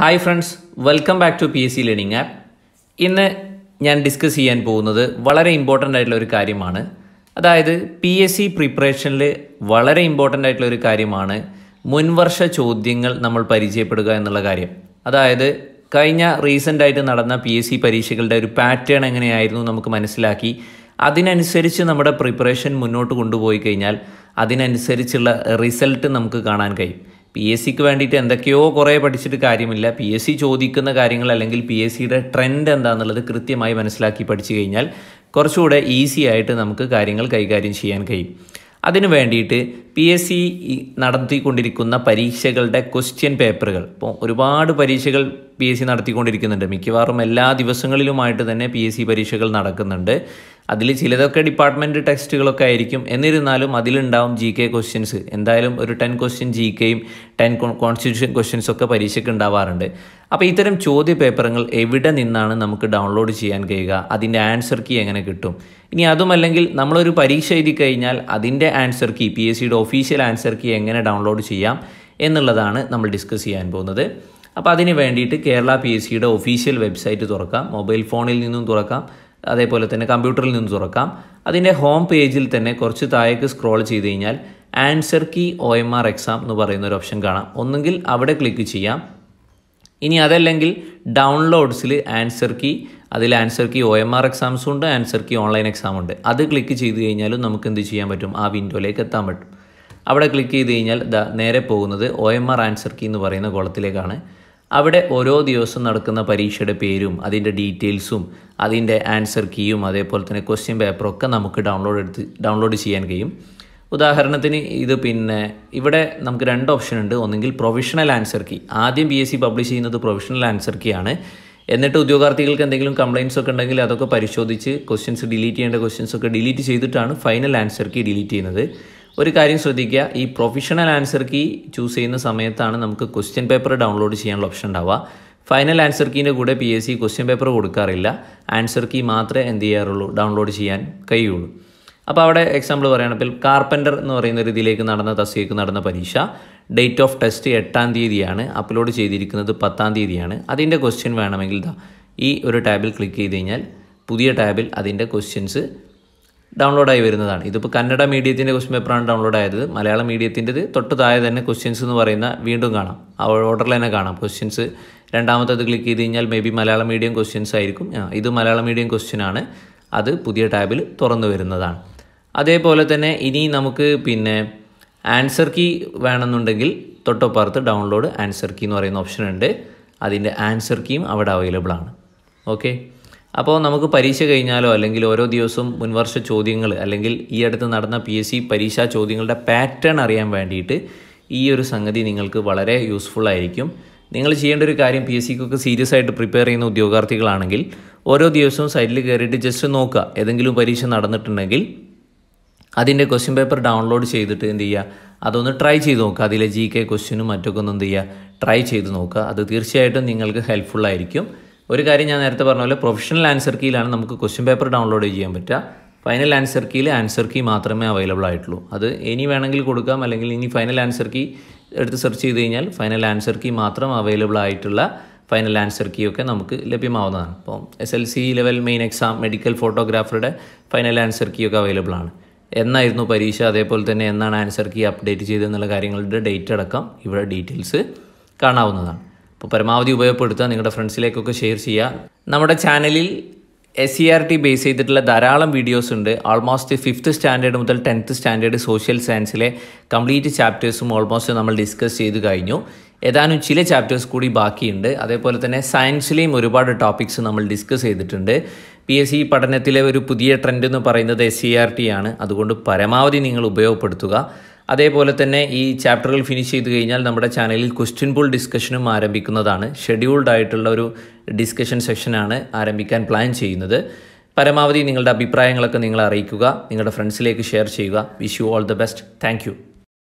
hi friends welcome back to P S C learning app ഇന്ന് ഞാൻ discuss ചെയ്യാൻ പോകുന്നത് വളരെ ഇമ്പോർട്ടൻ്റ് ആയിട്ടുള്ള ഒരു കാര്യമാണ് അതായത് പി എസ് സി പ്രിപ്പറേഷനിൽ വളരെ ഇമ്പോർട്ടൻ്റ് ആയിട്ടുള്ള ഒരു കാര്യമാണ് മുൻവർഷ ചോദ്യങ്ങൾ നമ്മൾ പരിചയപ്പെടുക എന്നുള്ള കാര്യം അതായത് കഴിഞ്ഞ റീസെൻ്റ് ആയിട്ട് നടന്ന പി എസ് സി പരീക്ഷകളുടെ ഒരു പാറ്റേൺ എങ്ങനെയായിരുന്നു നമുക്ക് മനസ്സിലാക്കി അതിനനുസരിച്ച് നമ്മുടെ പ്രിപ്പറേഷൻ മുന്നോട്ട് കൊണ്ടുപോയി കഴിഞ്ഞാൽ അതിനനുസരിച്ചുള്ള റിസൾട്ട് നമുക്ക് കാണാൻ കഴിയും പി എസ് സിക്ക് വേണ്ടിയിട്ട് എന്തൊക്കെയോ കുറേ പഠിച്ചിട്ട് കാര്യമില്ല പി എസ് സി ചോദിക്കുന്ന കാര്യങ്ങൾ അല്ലെങ്കിൽ പി എസ് സിയുടെ ട്രെൻഡ് എന്താണെന്നുള്ളത് കൃത്യമായി മനസ്സിലാക്കി പഠിച്ചു കഴിഞ്ഞാൽ കുറച്ചുകൂടെ ഈസി ആയിട്ട് നമുക്ക് കാര്യങ്ങൾ കൈകാര്യം ചെയ്യാൻ കഴിയും അതിനു വേണ്ടിയിട്ട് പി എസ് സി നടത്തിക്കൊണ്ടിരിക്കുന്ന പരീക്ഷകളുടെ ക്വസ്റ്റ്യൻ പേപ്പറുകൾ ഇപ്പോൾ ഒരുപാട് പരീക്ഷകൾ പി എസ് സി നടത്തിക്കൊണ്ടിരിക്കുന്നുണ്ട് മിക്കവാറും എല്ലാ ദിവസങ്ങളിലുമായിട്ട് തന്നെ പി എസ് സി പരീക്ഷകൾ നടക്കുന്നുണ്ട് അതിൽ ചിലതൊക്കെ ഡിപ്പാർട്ട്മെൻറ്റ് ടെക്സ്റ്റുകളൊക്കെ ആയിരിക്കും എന്നിരുന്നാലും അതിലുണ്ടാവും ജി കെ ക്വസ്റ്റ്യൻസ് എന്തായാലും ഒരു ടെൻ ക്വസ്റ്റ്യൻ ജി കെയും ടെൻ കോൺസ്റ്റിറ്റ്യൂഷൻ ക്വസ്റ്റ്യൻസൊക്കെ പരീക്ഷയ്ക്ക് ഉണ്ടാവാറുണ്ട് അപ്പോൾ ഇത്തരം ചോദ്യ പേപ്പറുകൾ എവിടെ നിന്നാണ് നമുക്ക് ഡൗൺലോഡ് ചെയ്യാൻ കഴിയുക അതിൻ്റെ ആൻസർ കീ എങ്ങനെ കിട്ടും ഇനി അതുമല്ലെങ്കിൽ നമ്മളൊരു പരീക്ഷ എഴുതി കഴിഞ്ഞാൽ അതിൻ്റെ ആൻസർ കീ പി എസ് സിയുടെ ഒഫീഷ്യൽ ആൻസർ കീ എങ്ങനെ ഡൗൺലോഡ് ചെയ്യാം എന്നുള്ളതാണ് നമ്മൾ ഡിസ്കസ് ചെയ്യാൻ പോകുന്നത് അപ്പോൾ അതിന് വേണ്ടിയിട്ട് കേരള പി എസ് സിയുടെ ഒഫീഷ്യൽ വെബ്സൈറ്റ് തുറക്കാം മൊബൈൽ ഫോണിൽ നിന്നും തുറക്കാം അതേപോലെ തന്നെ കമ്പ്യൂട്ടറിൽ നിന്നും തുറക്കാം അതിൻ്റെ ഹോം പേജിൽ തന്നെ കുറച്ച് താഴേക്ക് സ്ക്രോൾ ചെയ്ത് കഴിഞ്ഞാൽ answer key O M R exam എന്ന് പറയുന്ന ഒരു ഓപ്ഷൻ കാണാം ഒന്നുകിൽ അവിടെ ക്ലിക്ക് ചെയ്യാം ഇനി അതല്ലെങ്കിൽ ഡൗൺലോഡ്സിൽ ആൻസർ കീ അതിൽ answer key O M R എക്സാംസും ഉണ്ട് ആൻസർ കീ ഓൺലൈൻ എക്സാം ഉണ്ട് അത് ക്ലിക്ക് ചെയ്ത് കഴിഞ്ഞാലും നമുക്ക് എന്ത് ചെയ്യാൻ പറ്റും ആ വിൻഡോയിലേക്ക് എത്താൻ പറ്റും അവിടെ ക്ലിക്ക് ചെയ്ത് കഴിഞ്ഞാൽ നേരെ പോകുന്നത് O M R answer key എന്ന് പറയുന്ന കോളത്തിലേക്കാണ് അവിടെ ഓരോ ദിവസം നടക്കുന്ന പരീക്ഷയുടെ പേരും അതിൻ്റെ ഡീറ്റെയിൽസും അതിൻ്റെ ആൻസർ കീയും അതേപോലെ തന്നെ ക്വസ്റ്റ്യൻ ഒക്കെ നമുക്ക് ഡൗൺലോഡ് എടുത്ത് ഡൗൺലോഡ് ചെയ്യാൻ കഴിയും ഉദാഹരണത്തിന് ഇത് പിന്നെ ഇവിടെ നമുക്ക് രണ്ട് ഓപ്ഷൻ ഉണ്ട് ഒന്നെങ്കിൽ പ്രൊവിഷണൽ ആൻസർ കീ ആദ്യം ബി എസ് സി പബ്ലിഷ് ചെയ്യുന്നത് പ്രൊവിഷണൽ ആൻസർ കീ ആണ് എന്നിട്ട് ഉദ്യോഗാർത്ഥികൾക്ക് എന്തെങ്കിലും കംപ്ലയിൻസ് ഒക്കെ ഉണ്ടെങ്കിൽ അതൊക്കെ പരിശോധിച്ച് ക്വസ്റ്റ്യൻസ് ഡിലീറ്റ് ചെയ്യേണ്ട ക്വസ്റ്റ്യൻസ് ഒക്കെ ഡിലീറ്റ് ചെയ്തിട്ടാണ് ഫൈനൽ ആൻസർ കീ ഡിലീറ്റ് ചെയ്യുന്നത് ഒരു കാര്യം ശ്രദ്ധിക്കുക ഈ പ്രൊഫഷണൽ ആൻസർ കീ ചൂസ് ചെയ്യുന്ന സമയത്താണ് നമുക്ക് ക്വസ്റ്റ്യൻ പേപ്പർ ഡൗൺലോഡ് ചെയ്യാനുള്ള ഓപ്ഷൻ ഉണ്ടാവുക ഫൈനൽ ആൻസർ കീൻ്റെ കൂടെ P S C question paper കൊടുക്കാറില്ല ആൻസർ കീ മാത്രമേ എന്ത് ചെയ്യാറുള്ളൂ ഡൗൺലോഡ് ചെയ്യാൻ കഴിയുള്ളൂ അപ്പോൾ അവിടെ എക്സാമ്പിൾ പറയുകയാണെങ്കിൽ കാർപ്പൻ്റർ എന്ന് പറയുന്ന ഒരു ഇതിലേക്ക് നടന്ന തസ്തികക്ക് നടന്ന പരീക്ഷ ഡേറ്റ് ഓഫ് ടെസ്റ്റ് എട്ടാം തീയതിയാണ് അപ്ലോഡ് ചെയ്തിരിക്കുന്നത് പത്താം തീയതിയാണ് അതിൻ്റെ ക്വസ്റ്റ്യൻ വേണമെങ്കിൽ ഇതാ ഈ ഒരു ടാബിൽ ക്ലിക്ക് ചെയ്ത് കഴിഞ്ഞാൽ പുതിയ ടാബിൽ അതിൻ്റെ ക്വസ്റ്റ്യൻസ് ഡൗൺലോഡായി വരുന്നതാണ് ഇതിപ്പോൾ കന്നഡ മീഡിയത്തിൻ്റെ ക്വസ്റ്റ്യൻ പേപ്പറാണ് ഡൗൺലോഡ് ആയത് മലയാളം മീഡിയത്തിൻ്റെത് തൊട്ട് താഴെ തന്നെ ക്വസ്റ്റ്യൻസ് എന്ന് പറയുന്ന വീണ്ടും കാണാം ആ ഓർഡറിൽ തന്നെ കാണാം ക്വസ്റ്റ്യൻസ് രണ്ടാമത്തത് ക്ലിക്ക് ചെയ്ത് കഴിഞ്ഞാൽ maybe Malayalam medium questions ആയിരിക്കും ആ ഇത് മലയാളം മീഡിയം ക്വസ്റ്റ്യൻ ആണ് അത് പുതിയ ടാബിൽ തുറന്നു വരുന്നതാണ് അതേപോലെ തന്നെ ഇനി നമുക്ക് പിന്നെ ആൻസർ കീ വേണമെന്നുണ്ടെങ്കിൽ തൊട്ടപ്പുറത്ത് ഡൗൺലോഡ് ആൻസർ കീ എന്ന് പറയുന്ന ഓപ്ഷൻ ഉണ്ട് അതിൻ്റെ ആൻസർ കീയും അവിടെ അവൈലബിൾ ആണ് ഓക്കെ അപ്പോൾ നമുക്ക് പരീക്ഷ കഴിഞ്ഞാലോ അല്ലെങ്കിൽ ഓരോ ദിവസവും മുൻവർഷ ചോദ്യങ്ങൾ അല്ലെങ്കിൽ ഈ അടുത്ത് നടന്ന പി എസ് സി പരീക്ഷാ ചോദ്യങ്ങളുടെ പാറ്റേൺ അറിയാൻ വേണ്ടിയിട്ട് ഈ ഒരു സംഗതി നിങ്ങൾക്ക് വളരെ യൂസ്ഫുൾ ആയിരിക്കും നിങ്ങൾ ചെയ്യേണ്ട ഒരു കാര്യം പി എസ് സിക്കൊക്കെ സീരിയസ് ആയിട്ട് പ്രിപ്പയർ ചെയ്യുന്ന ഉദ്യോഗാർത്ഥികളാണെങ്കിൽ ഓരോ ദിവസവും സൈറ്റിൽ കയറിയിട്ട് ജസ്റ്റ് നോക്കുക ഏതെങ്കിലും പരീക്ഷ നടന്നിട്ടുണ്ടെങ്കിൽ അതിൻ്റെ ക്വസ്റ്റ്യൻ പേപ്പർ ഡൗൺലോഡ് ചെയ്തിട്ട് എന്ത് ചെയ്യുക അതൊന്ന് ട്രൈ ചെയ്ത് നോക്കുക അതിലെ ജി കെ ക്വസ്റ്റ്യനും മറ്റൊക്കെ ഒന്ന് എന്ത് ചെയ്യുക ട്രൈ ചെയ്ത് നോക്കുക അത് തീർച്ചയായിട്ടും നിങ്ങൾക്ക് ഹെൽപ്ഫുൾ ആയിരിക്കും ഒരു കാര്യം ഞാൻ നേരത്തെ പറഞ്ഞ പോലെ പ്രൊഫഷണൽ ആൻസർ കീയിലാണ് നമുക്ക് ക്വസ്റ്റ്യൻ പേപ്പർ ഡൗൺലോഡ് ചെയ്യാൻ പറ്റുക ഫൈനൽ ആൻസർ കീയിൽ ആൻസർ കീ മാത്രമേ അവൈലബിൾ ആയിട്ടുള്ളൂ അത് ഇനി വേണമെങ്കിൽ കൊടുക്കാം അല്ലെങ്കിൽ ഇനി ഫൈനൽ ആൻസർ കീ എടുത്ത് സെർച്ച് ചെയ്ത് കഴിഞ്ഞാൽ ഫൈനൽ ആൻസർ കീ മാത്രം അവൈലബിൾ ആയിട്ടുള്ള ഫൈനൽ ആൻസർ കീ ഒക്കെ നമുക്ക് ലഭ്യമാവുന്നതാണ് അപ്പോൾ S L C level main exam medical ഫോട്ടോഗ്രാഫറുടെ ഫൈനൽ ആൻസർ കീ ഒക്കെ അവൈലബിൾ ആണ് എന്നായിരുന്നു പരീക്ഷ അതേപോലെ തന്നെ എന്നാണ് ആൻസർ കീ അപ്ഡേറ്റ് ചെയ്തതെന്നുള്ള കാര്യങ്ങളുടെ ഡേറ്റ് അടക്കം ഇവിടെ ഡീറ്റെയിൽസ് കാണാവുന്നതാണ് അപ്പോൾ പരമാവധി ഉപയോഗപ്പെടുത്തുക നിങ്ങളുടെ ഫ്രണ്ട്സിലേക്കൊക്കെ ഷെയർ ചെയ്യുക നമ്മുടെ ചാനലിൽ S C R T base ചെയ്തിട്ടുള്ള ധാരാളം വീഡിയോസ് ഉണ്ട് ഓൾമോസ്റ്റ് ഫിഫ്ത്ത് സ്റ്റാൻഡേർഡ് മുതൽ ടെൻത്ത് സ്റ്റാൻഡേർഡ് സോഷ്യൽ സയൻസിലെ കംപ്ലീറ്റ് ചാപ്റ്റേഴ്സും ഓൾമോസ്റ്റ് നമ്മൾ ഡിസ്കസ് ചെയ്ത് കഴിഞ്ഞു ഏതാനും ചില ചാപ്റ്റേഴ്സ് കൂടി ബാക്കിയുണ്ട് അതേപോലെ തന്നെ സയൻസിലെയും ഒരുപാട് ടോപ്പിക്സ് നമ്മൾ ഡിസ്കസ് ചെയ്തിട്ടുണ്ട് പി എസ് സി പഠനത്തിലെ ഒരു പുതിയ ട്രെൻഡ് എന്ന് പറയുന്നത് എസ് സി ആർ ടി ആണ് അതുകൊണ്ട് പരമാവധി നിങ്ങൾ ഉപയോഗപ്പെടുത്തുക അതേപോലെ തന്നെ ഈ ചാപ്റ്ററുകൾ ഫിനിഷ് ചെയ്ത് കഴിഞ്ഞാൽ നമ്മുടെ ചാനലിൽ ക്വസ്റ്റ്യൻ പോൾ ഡിസ്കഷനും ആരംഭിക്കുന്നതാണ് ഷെഡ്യൂൾഡ് ആയിട്ടുള്ള ഒരു ഡിസ്കഷൻ സെഷനാണ് ആരംഭിക്കാൻ പ്ലാൻ ചെയ്യുന്നത് പരമാവധി നിങ്ങളുടെ അഭിപ്രായങ്ങളൊക്കെ നിങ്ങൾ അറിയിക്കുക നിങ്ങളുടെ ഫ്രണ്ട്സിലേക്ക് ഷെയർ ചെയ്യുക wish you all the best thank